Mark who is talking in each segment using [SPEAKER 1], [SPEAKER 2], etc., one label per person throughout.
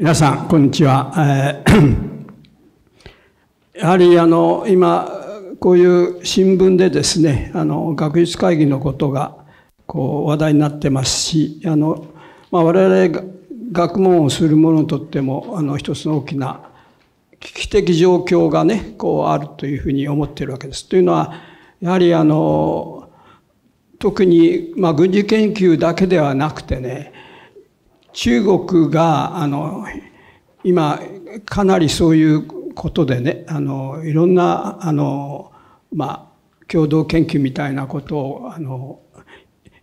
[SPEAKER 1] 皆さん、こんにちは。やはりあ
[SPEAKER 2] の今、こういう新聞でですね、あの学術会議のことがこう話題になってますし、あのまあ、我々学問をする者にとってもあの一つの大きな危機的状況がね、こうあるというふうに思っているわけです。というのは、やはりあの特に、まあ、軍事研究だけではなくてね、中国が、あの、今、かなりそういうことでね、あの、いろんな、あの、まあ、共同研究みたいなことを、あの、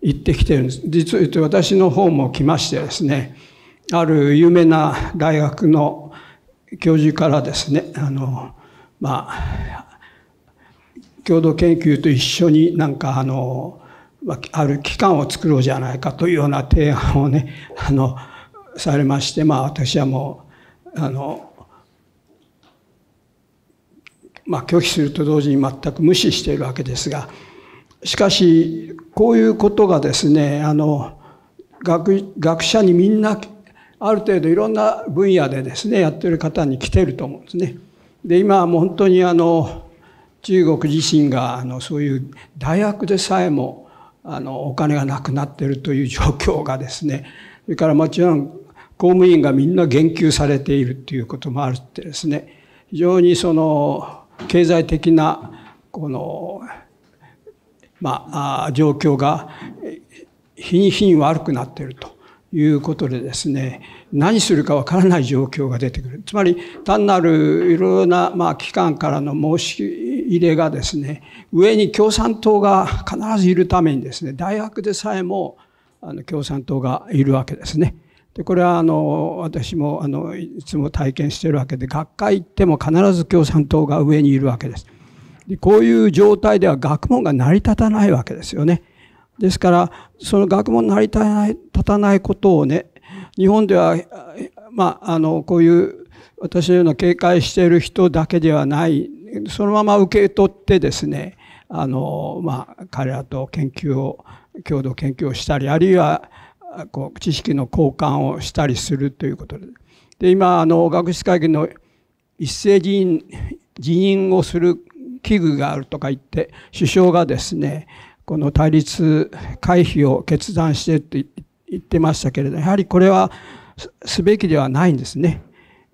[SPEAKER 2] 言ってきてるんです。実はと私の方も来ましてですね、ある有名な大学の教授からですね、あの、まあ、共同研究と一緒になんかあの、ある機関を作ろうじゃないかというような提案をね あのされましてまあ私はもうあのまあ拒否すると同時に全く無視しているわけですがしかしこういうことがですねあの学学者にみんなある程度いろんな分野でですねやってる方に来てると思うんですね。で今はもう本当にあの中国自身があのそういう大学でさえもあのお金がなくなっているという状況がですねそれからもちろん公務員がみんな言及されているということもあるってですね非常にその経済的なこのまあ状況が日に日に悪くなっているということでですね何するかわからない状況が出てくる。つまり単なるいろいろな、まあ、機関からの申し入れがですね、上に共産党が必ずいるためにですね、大学でさえもあの共産党がいるわけですね。でこれはあの私もあのいつも体験してるわけで学会行っても必ず共産党が上にいるわけです。でこういう状態では学問が成り立たないわけですよね。ですからその学問成り立たないことをね日本では、まあ、あのこういう私のような警戒している人だけではないそのまま受け取ってですねあの、まあ、彼らと研究を共同研究をしたりあるいはこう知識の交換をしたりするということでで今あの学術会議の一斉辞任辞任をする危惧があるとか言って首相がですねこの対立回避を決断してと言っ言ってましたけれどやはりこれはすべきではないんですね。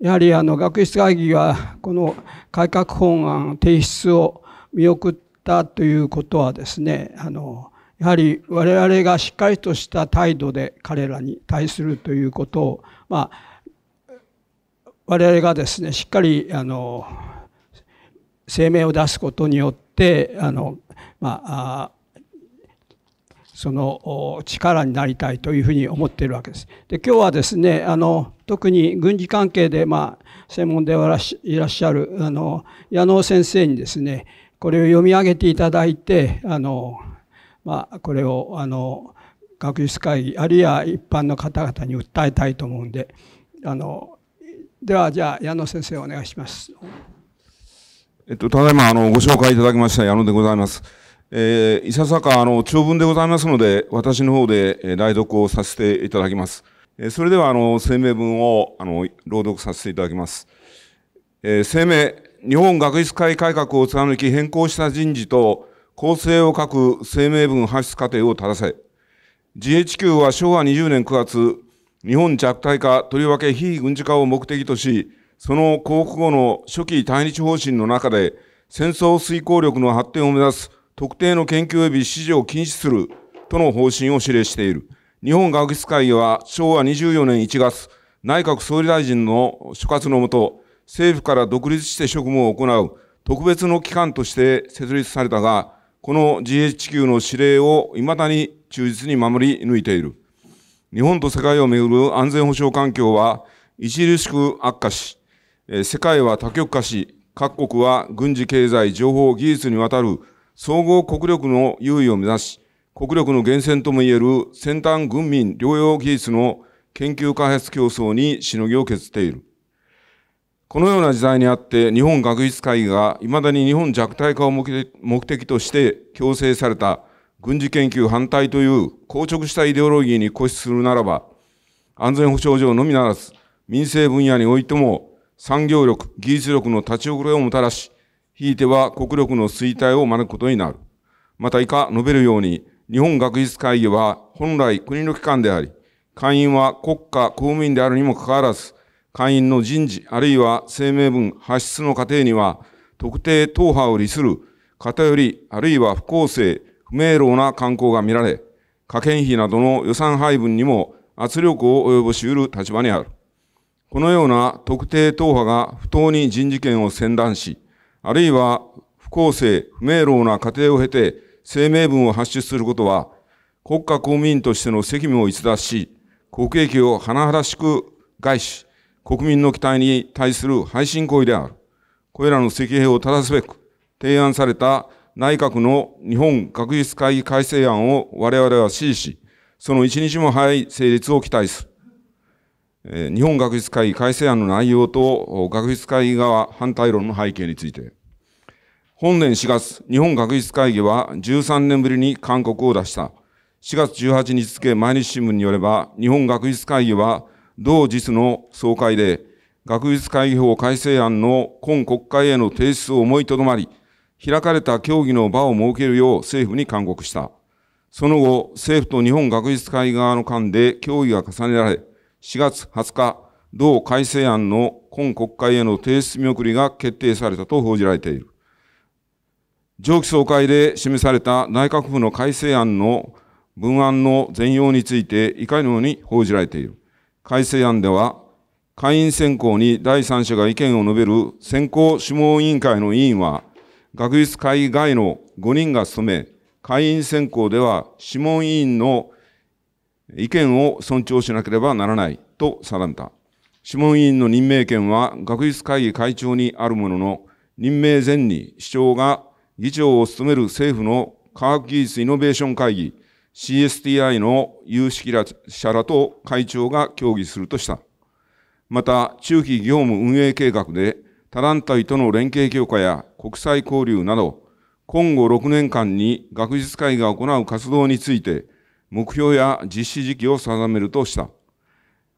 [SPEAKER 2] やはりあの学術会議がこの改革法案提出を見送ったということはですねあのやはり我々がしっかりとした態度で彼らに対するということを、まあ、我々がですねしっかりあの声明を出すことによってあの、まあ、その力になりたいというふうに思っているわけです。で今日はですねあの特に軍事関係で、まあ、専門でいらっしゃるあの矢野先生にですねこれを読み上げていただいてあの、まあ、これをあの学術会議あるいは一般の方々に訴えたいと思うんであのではじゃあ矢野先生お願いします。
[SPEAKER 1] えっと、ただいまあのご紹介いただきました矢野でございます。えー、いささかあの長文でございますので、私の方で、えー、代読をさせていただきます。えー、それではあの声明文をあの朗読させていただきます。えー、声明、日本学術会改革を貫き変更した人事と構成を書く声明文発出過程を正せ。GHQ は昭和20年9月、日本弱体化、とりわけ非軍事化を目的とし、その降伏後の初期対日方針の中で、戦争遂行力の発展を目指す特定の研究及び指示を禁止するとの方針を指令している。日本学術会議は昭和24年1月、内閣総理大臣の所轄のもと、政府から独立して職務を行う特別の機関として設立されたが、この GHQ の指令を未だに忠実に守り抜いている。日本と世界をめぐる安全保障環境は著しく悪化し、世界は多極化し、各国は軍事、経済、情報、技術にわたる総合国力の優位を目指し、国力の源泉ともいえる先端軍民療養技術の研究開発競争にしのぎを削っている。このような時代にあって日本学術会議が未だに日本弱体化を目的として強制された軍事研究反対という硬直したイデオロギーに固執するならば、安全保障上のみならず民生分野においても産業力、技術力の立ち遅れをもたらし、ひいては国力の衰退を招くことになる。また以下述べるように、日本学術会議は本来国の機関であり、会員は国家公務員であるにもかかわらず、会員の人事あるいは声明文発出の過程には、特定党派を利する偏りあるいは不公正、不明朗な慣行が見られ、科研費などの予算配分にも圧力を及ぼし得る立場にある。このような特定党派が不当に人事権を宣断し、あるいは不公正、不明朗な過程を経て声明文を発出することは、国家公務員としての責務を逸脱し、国益を甚だしく害し、国民の期待に対する背信行為である。これらの責兵を正すべく、提案された内閣の日本学術会議改正案を我々は支持し、その一日も早い成立を期待する。日本学術会議改正案の内容と学術会議側反対論の背景について、本年4月、日本学術会議は13年ぶりに勧告を出した。4月18日付毎日新聞によれば、日本学術会議は同日の総会で、学術会議法改正案の今国会への提出を思いとどまり、開かれた協議の場を設けるよう政府に勧告した。その後、政府と日本学術会議側の間で協議が重ねられ、4月20日、同改正案の今国会への提出見送りが決定されたと報じられている。上記総会で示された内閣府の改正案の文案の全容についていかのように報じられている。改正案では、会員選考に第三者が意見を述べる選考諮問委員会の委員は、学術会議外の5人が務め、会員選考では諮問委員の意見を尊重しなければならないと定めた。諮問委員の任命権は学術会議会長にあるものの、任命前に市長が議長を務める政府の科学技術イノベーション会議 CSTI の有識者らと会長が協議するとした。また、中期業務運営計画で他団体との連携強化や国際交流など、今後6年間に学術会が行う活動について、目標や実施時期を定めるとした。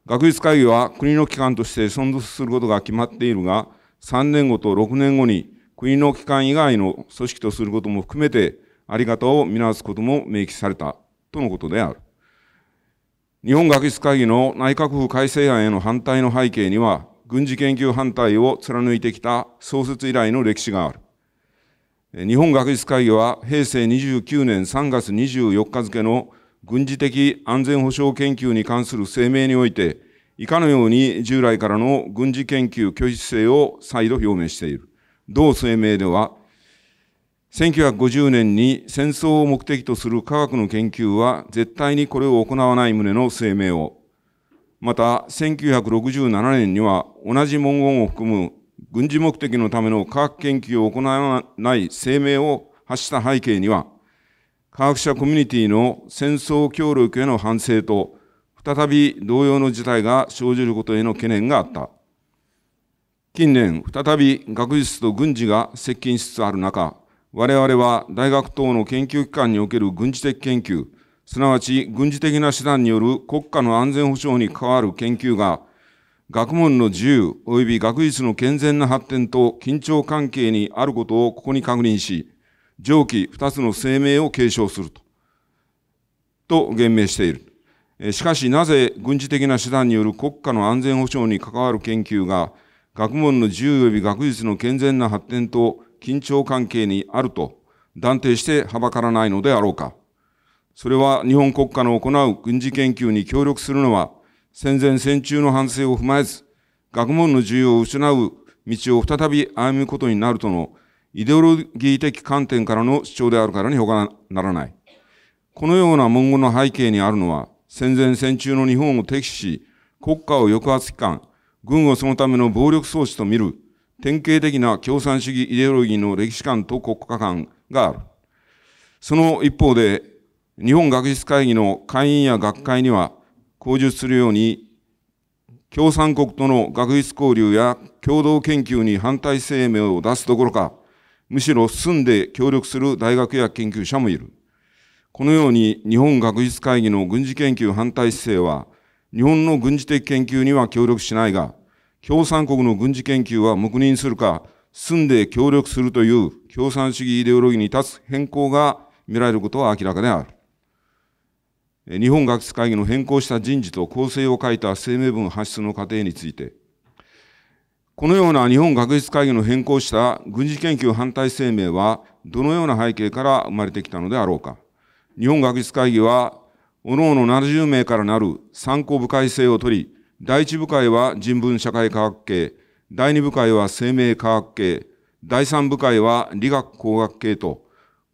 [SPEAKER 1] 学術会議は国の機関として存続することが決まっているが、3年後と6年後に国の機関以外の組織とすることも含めて、あり方を見直すことも明記されたとのことである。日本学術会議の内閣府改正案への反対の背景には、軍事研究反対を貫いてきた創設以来の歴史がある。日本学術会議は平成29年3月24日付の軍事的安全保障研究に関する声明において、以下のように従来からの軍事研究拒否姿勢を再度表明している。同声明では、1950年に戦争を目的とする科学の研究は絶対にこれを行わない旨の声明を、また1967年には同じ文言を含む軍事目的のための科学研究を行わない声明を発した背景には、科学者コミュニティの戦争協力への反省と、再び同様の事態が生じることへの懸念があった。近年、再び学術と軍事が接近しつつある中、我々は大学等の研究機関における軍事的研究、すなわち軍事的な手段による国家の安全保障に関わる研究が、学問の自由及び学術の健全な発展と緊張関係にあることをここに確認し、上記2つの声明を継承すると、と言明している。しかしなぜ軍事的な手段による国家の安全保障に関わる研究が学問の自由及び学術の健全な発展と緊張関係にあると断定してはばからないのであろうか。それは日本国家の行う軍事研究に協力するのは戦前戦中の反省を踏まえず学問の自由を失う道を再び歩むことになるとのイデオロギー的観点からの主張であるからに他ならない。このような文言の背景にあるのは、戦前戦中の日本を敵視し、国家を抑圧機関、軍をそのための暴力装置と見る、典型的な共産主義イデオロギーの歴史観と国家観がある。その一方で、日本学術会議の会員や学会には、口述するように、共産国との学術交流や共同研究に反対声明を出すどころか、むしろ住んで協力する大学や研究者もいる。このように日本学術会議の軍事研究反対姿勢は、日本の軍事的研究には協力しないが、共産国の軍事研究は黙認するか、住んで協力するという共産主義イデオロギーに立つ変更が見られることは明らかである。日本学術会議の変更した人事と構成を書いた声明文発出の過程について、このような日本学術会議の変更した軍事研究反対声明は、どのような背景から生まれてきたのであろうか。日本学術会議は、各々70名からなる参考部会制を取り、第一部会は人文社会科学系、第二部会は生命科学系、第三部会は理学工学系と、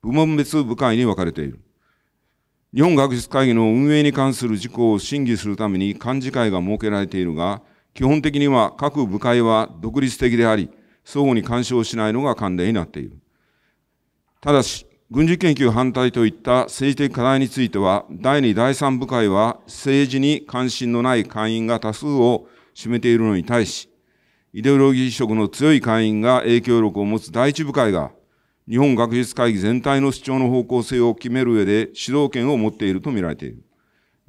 [SPEAKER 1] 部門別部会に分かれている。日本学術会議の運営に関する事項を審議するために幹事会が設けられているが、基本的には各部会は独立的であり、相互に干渉しないのが慣例になっている。ただし、軍事研究反対といった政治的課題については、第2、第3部会は政治に関心のない会員が多数を占めているのに対し、イデオロギー色の強い会員が影響力を持つ第1部会が、日本学術会議全体の主張の方向性を決める上で主導権を持っているとみられている。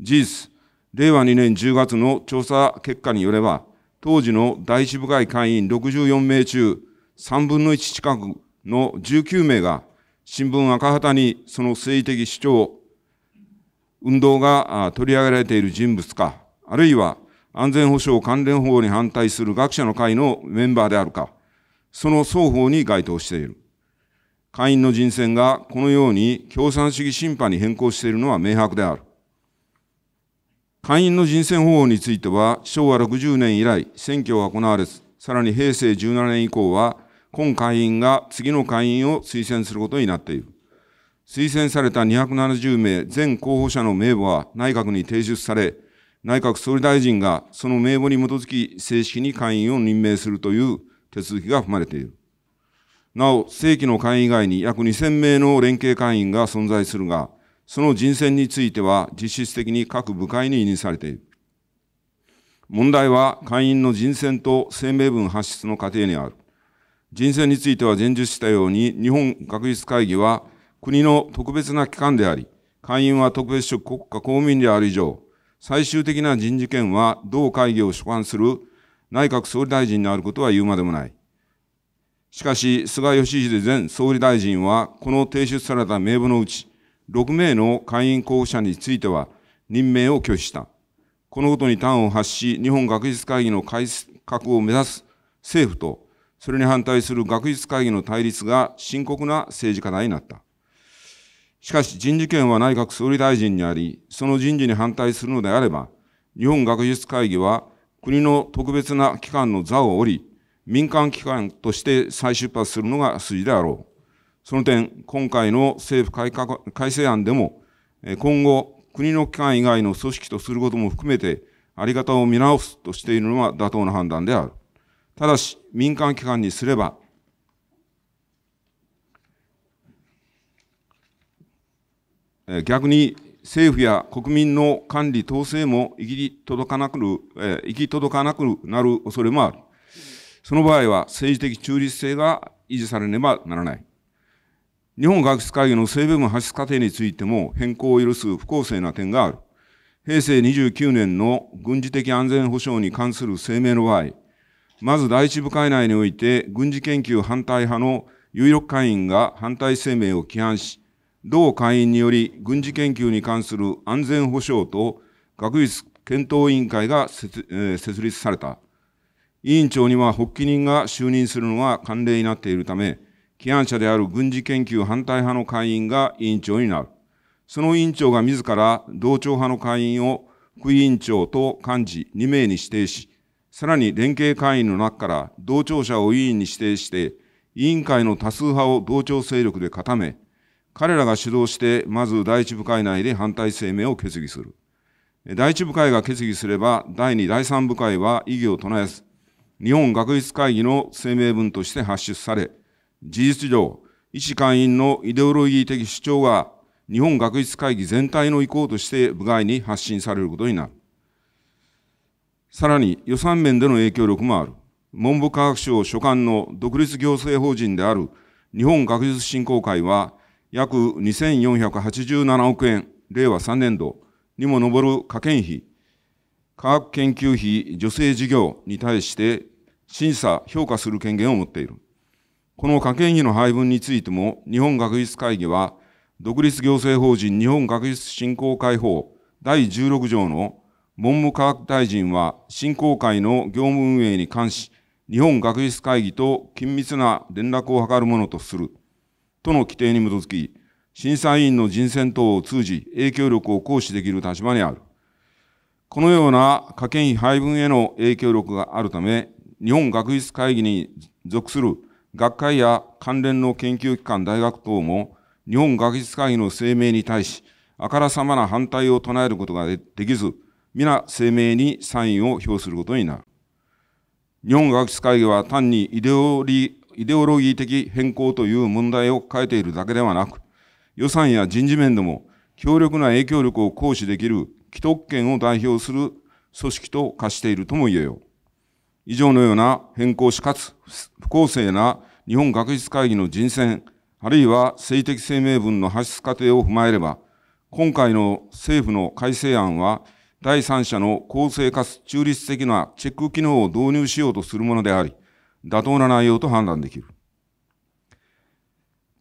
[SPEAKER 1] 事実、令和2年10月の調査結果によれば、当時の大支部会会員64名中、3分の1近くの19名が、新聞赤旗にその政治的主張、運動が取り上げられている人物か、あるいは安全保障関連法に反対する学者の会のメンバーであるか、その双方に該当している。会員の人選がこのように共産主義審判に変更しているのは明白である。会員の人選方法については、昭和60年以来、選挙は行われず、さらに平成17年以降は、今会員が次の会員を推薦することになっている。推薦された270名全候補者の名簿は内閣に提出され、内閣総理大臣がその名簿に基づき正式に会員を任命するという手続きが踏まれている。なお、正規の会員以外に約2000名の連携会員が存在するが、その人選については実質的に各部会に委任されている。問題は会員の人選と声明文発出の過程にある。人選については前述したように、日本学術会議は国の特別な機関であり、会員は特別職国家公務員である以上、最終的な人事権は同会議を所管する内閣総理大臣にあることは言うまでもない。しかし、菅義偉前総理大臣は、この提出された名簿のうち、6名の会員候補者については任命を拒否した。このことに端を発し、日本学術会議の改革を目指す政府と、それに反対する学術会議の対立が深刻な政治課題になった。しかし人事権は内閣総理大臣にあり、その人事に反対するのであれば、日本学術会議は国の特別な機関の座を降り、民間機関として再出発するのが筋であろう。その点、今回の政府改革改正案でも、今後、国の機関以外の組織とすることも含めて、あり方を見直すとしているのは妥当な判断である。ただし、民間機関にすれば、逆に政府や国民の管理統制も行き届かなくる、え行き届かなくなる恐れもある。その場合は政治的中立性が維持されねばならない。日本学術会議の整備部発出過程についても変更を許す不公正な点がある。平成29年の軍事的安全保障に関する声明の場合、まず第一部会内において軍事研究反対派の有力会員が反対声明を規範し、同会員により軍事研究に関する安全保障と学術検討委員会が設,、設立された。委員長には発起人が就任するのが慣例になっているため、批判者である軍事研究反対派の会員が委員長になる。その委員長が自ら同調派の会員を副委員長と幹事2名に指定し、さらに連携会員の中から同調者を委員に指定して、委員会の多数派を同調勢力で固め、彼らが主導して、まず第一部会内で反対声明を決議する。第一部会が決議すれば、第二、第三部会は異議を唱えず、日本学術会議の声明文として発出され、事実上、医師会員のイデオロギー的主張が日本学術会議全体の意向として部外に発信されることになる。さらに予算面での影響力もある。文部科学省所管の独立行政法人である日本学術振興会は約2487億円、令和3年度にも上る科研費、科学研究費助成事業に対して審査・評価する権限を持っている。この科研費の配分についても、日本学術会議は、独立行政法人日本学術振興会法第16条の文部科学大臣は振興会の業務運営に関し、日本学術会議と緊密な連絡を図るものとする、との規定に基づき、審査委員の人選等を通じ影響力を行使できる立場にある。このような科研費配分への影響力があるため、日本学術会議に属する学会や関連の研究機関、大学等も、日本学術会議の声明に対し、あからさまな反対を唱えることができず、皆声明にサインを表することになる。日本学術会議は単にイデオリイデオロギー的変更という問題を抱えているだけではなく、予算や人事面でも強力な影響力を行使できる既得権を代表する組織と化しているとも言えよう。以上のような変更しかつ不公正な日本学術会議の人選、あるいは性的声明文の発出過程を踏まえれば、今回の政府の改正案は、第三者の公正かつ中立的なチェック機能を導入しようとするものであり、妥当な内容と判断できる。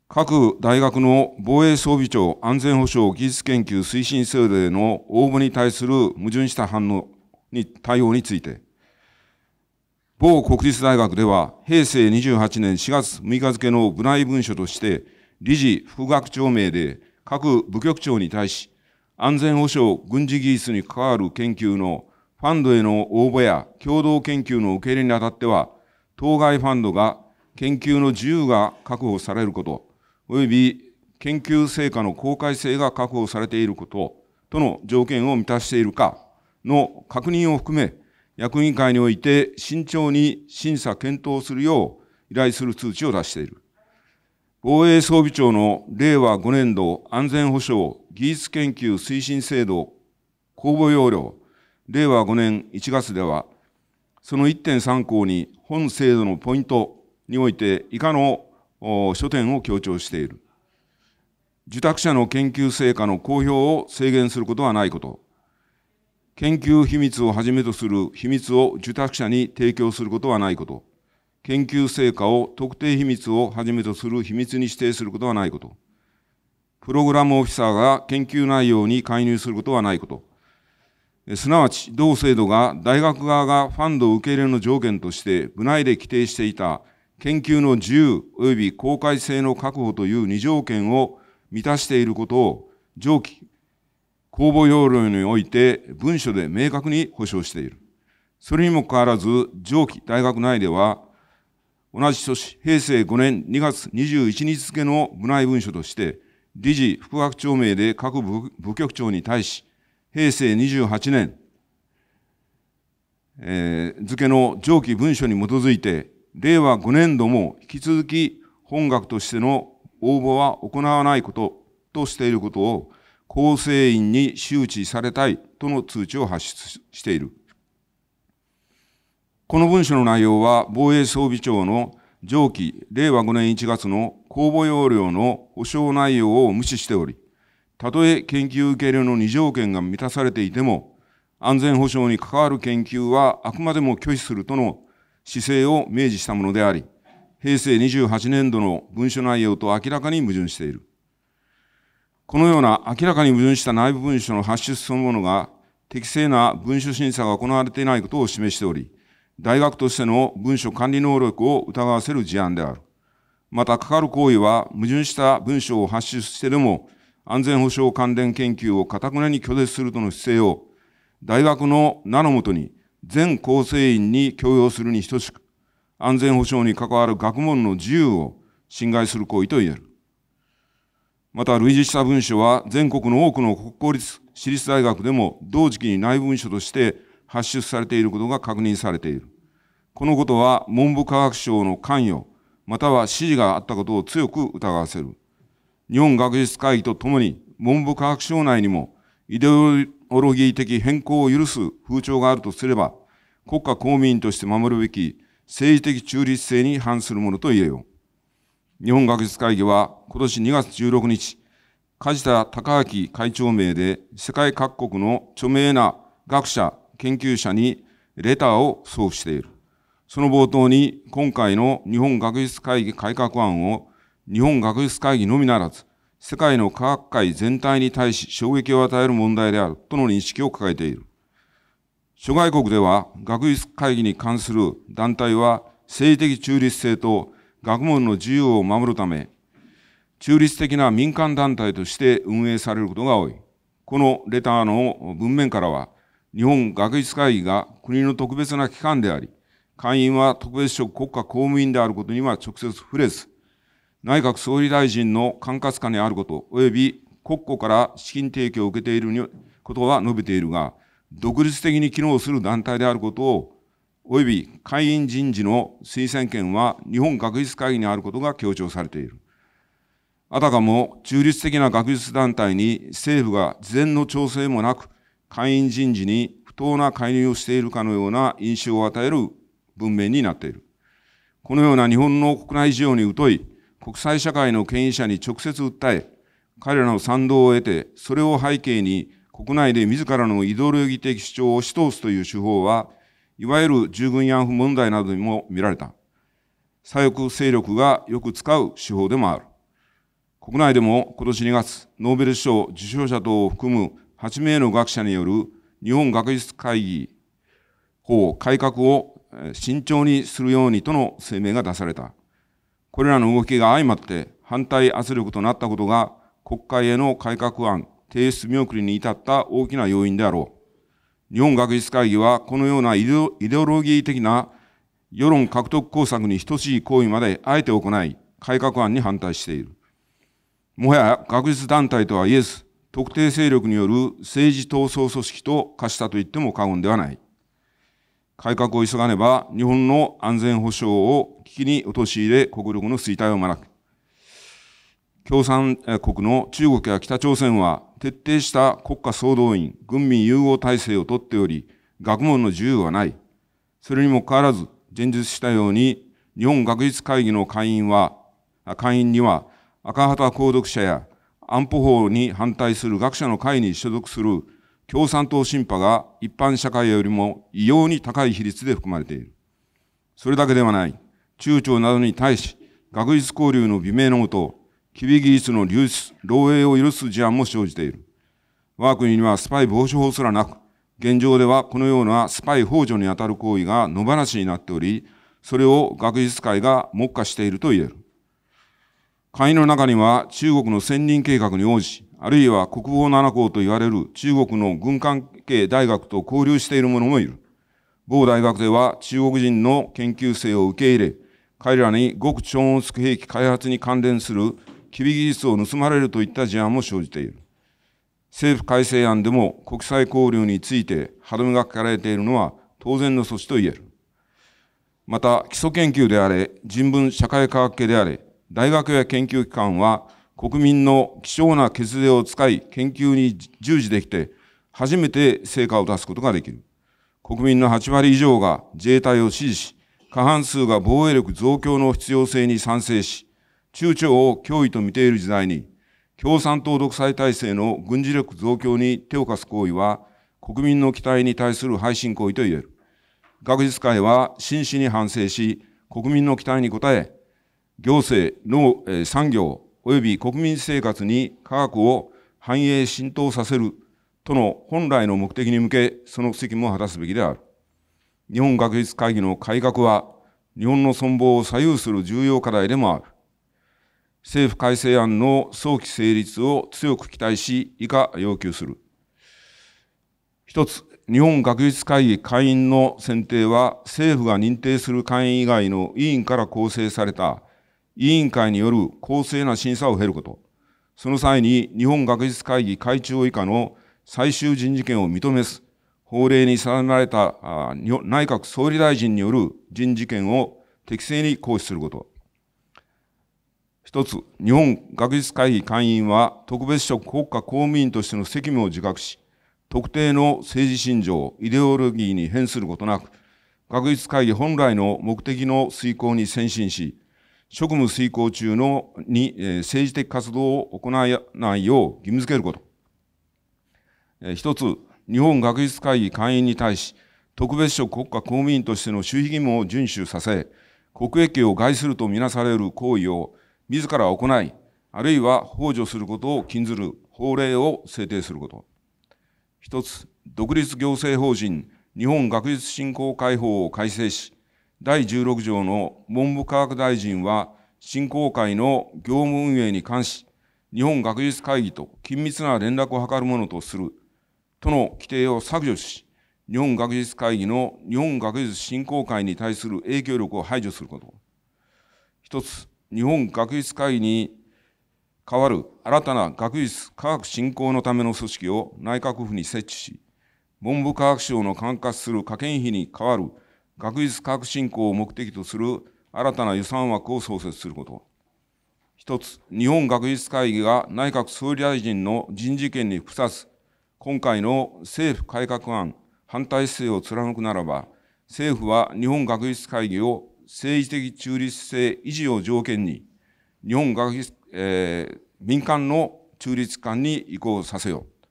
[SPEAKER 1] 各大学の防衛装備庁安全保障技術研究推進制度への応募に対する矛盾した反応に対応について、某国立大学では、平成28年4月6日付の部内文書として、理事、副学長名で各部局長に対し、安全保障、軍事技術に関わる研究のファンドへの応募や共同研究の受け入れにあたっては、当該ファンドが研究の自由が確保されること、及び研究成果の公開性が確保されていることとの条件を満たしているかの確認を含め、役員会において慎重に審査検討するよう依頼する通知を出している。防衛装備庁の令和5年度安全保障技術研究推進制度公募要領令和5年1月では、その1.3項に本制度のポイントにおいて以下の所点を強調している。受託者の研究成果の公表を制限することはないこと。研究秘密をはじめとする秘密を受託者に提供することはないこと、研究成果を特定秘密をはじめとする秘密に指定することはないこと、プログラムオフィサーが研究内容に介入することはないこと、すなわち同制度が大学側がファンド受け入れの条件として部内で規定していた研究の自由及び公開性の確保という二条件を満たしていることを上記公募要領において文書で明確に保障している。それにもかかわらず、上記大学内では、同じ年、平成5年2月21日付の部内文書として、理事、副学長名で各部局長に対し、平成28年、えー、付の上記文書に基づいて、令和5年度も引き続き本学としての応募は行わないこととしていることを、構成員に周知されたいとの通知を発出している。この文書の内容は、防衛装備庁の上記令和5年1月の公募要領の保障内容を無視しており、たとえ研究受け入れの2条件が満たされていても、安全保障に関わる研究はあくまでも拒否するとの姿勢を明示したものであり、平成28年度の文書内容と明らかに矛盾している。このような明らかに矛盾した内部文書の発出そのものが適正な文書審査が行われていないことを示しており、大学としての文書管理能力を疑わせる事案である。また、かかる行為は矛盾した文書を発出してでも、安全保障関連研究をかたくなに拒絶するとの姿勢を、大学の名のもとに全構成員に強要するに等しく、安全保障に関わる学問の自由を侵害する行為と言える。また類似した文書は全国の多くの国公立私立大学でも同時期に内部文書として発出されていることが確認されている。このことは文部科学省の関与、または指示があったことを強く疑わせる。日本学術会議とともに文部科学省内にもイデオロギー的変更を許す風潮があるとすれば、国家公務員として守るべき政治的中立性に反するものと言えよう。日本学術会議は今年2月16日、梶田隆明会長名で世界各国の著名な学者、研究者にレターを送付している。その冒頭に今回の日本学術会議改革案を日本学術会議のみならず世界の科学界全体に対し衝撃を与える問題であるとの認識を抱えている。諸外国では学術会議に関する団体は政治的中立性と学問の自由を守るため中立的な民間団体として運営されることが多い。このレターの文面からは、日本学術会議が国の特別な機関であり、会員は特別職国家公務員であることには直接触れず、内閣総理大臣の管轄下にあること、及び国庫から資金提供を受けていることは述べているが、独立的に機能する団体であることを、及び会員人事の推薦権は日本学術会議にあることが強調されている。あたかも中立的な学術団体に政府が事前の調整もなく、会員人事に不当な介入をしているかのような印象を与える文面になっている。このような日本の国内事情に疎い国際社会の権威者に直接訴え、彼らの賛同を得て、それを背景に国内で自らのイ動オロギ的主張を押し通すという手法は、いわゆる従軍慰安婦問題などにも見られた。左翼勢力がよく使う手法でもある。国内でも今年2月、ノーベル賞受賞者等を含む8名の学者による日本学術会議法改革を慎重にするようにとの声明が出された。これらの動きが相まって反対圧力となったことが国会への改革案提出見送りに至った大きな要因であろう。日本学術会議はこのようなイデオロギー的な世論獲得工作に等しい行為まであえて行い、改革案に反対している。もはや学術団体とは言えず、特定勢力による政治闘争組織と化したと言っても過言ではない。改革を急がねば、日本の安全保障を危機に陥れ、国力の衰退を招く。共産国の中国や北朝鮮は、徹底した国家総動員、軍民融合体制をとっており、学問の自由はない。それにもかかわらず、前述したように、日本学術会議の会員は、会員には、赤旗購読者や安保法に反対する学者の会に所属する共産党審判が一般社会よりも異様に高い比率で含まれている。それだけではない。中朝などに対し、学術交流の美名のもと、機微技術の流出、漏洩を許す事案も生じている。我が国にはスパイ防止法すらなく、現状ではこのようなスパイ幇助にあたる行為が野放しになっており、それを学術界が目下していると言える。会員の中には中国の専任計画に応じ、あるいは国防7校と言われる中国の軍関係大学と交流している者もいる。某大学では中国人の研究生を受け入れ、彼らに極超音速兵器開発に関連する機微技術を盗まれるといった事案も生じている。政府改正案でも国際交流について歯止めがかかれているのは当然の措置と言える。また、基礎研究であれ、人文社会科学系であれ、大学や研究機関は国民の貴重な血税を使い研究に従事できて初めて成果を出すことができる。国民の8割以上が自衛隊を支持し、過半数が防衛力増強の必要性に賛成し、中朝を脅威と見ている時代に、共産党独裁体制の軍事力増強に手を貸す行為は、国民の期待に対する背信行為と言える。学術界は真摯に反省し、国民の期待に応え、行政、農、え産業、及び国民生活に科学を反映浸透させるとの本来の目的に向け、その責務を果たすべきである。日本学術会議の改革は、日本の存亡を左右する重要課題でもある。政府改正案の早期成立を強く期待し、以下要求する。一つ、日本学術会議会員の選定は、政府が認定する会員以外の委員から構成された委員会による公正な審査を経ること、その際に日本学術会議会長以下の最終人事権を認めず、法令に定められた内閣総理大臣による人事権を適正に行使すること。一つ、日本学術会議会員は特別職国家公務員としての責務を自覚し、特定の政治信条、イデオロギーに変することなく、学術会議本来の目的の遂行に先進し、職務遂行中のに、政治的活動を行わないよう義務付けること。一つ、日本学術会議会員に対し、特別職国家公務員としての守秘義務を遵守させ、国益を害するとみなされる行為を自ら行い、あるいは幇助することを禁ずる法令を制定すること。一つ、独立行政法人日本学術振興会法を改正し、第16条の文部科学大臣は、振興会の業務運営に関し、日本学術会議と緊密な連絡を図るものとするとの規定を削除し、日本学術会議の日本学術振興会に対する影響力を排除すること。一つ、日本学術会議に代わる新たな学術科学振興のための組織を内閣府に設置し、文部科学省の管轄する科研費に代わる学術科学振興を目的とする新たな予算枠を創設すること。一つ、日本学術会議が内閣総理大臣の人事権に付さず、今回の政府改革案反対姿勢を貫くならば、政府は日本学術会議を政治的中立性維持を条件に、日本学術、えー、民間の中立化に移行させよう。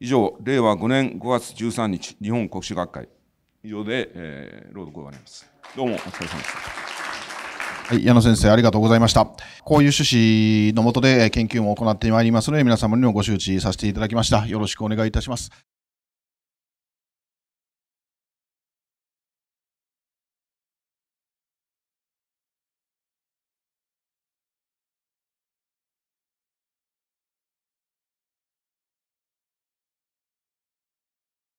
[SPEAKER 1] 以上、令和5年5月13日、日本国史学会。以上で、えー、朗読終わります。どうもお疲れ様でした。
[SPEAKER 2] はい、矢野先生、ありがとうございました。こういう
[SPEAKER 1] 趣旨のもとで研究も行ってまいりますので、皆様にもご周知させていただきました。よろしくお願いいたします。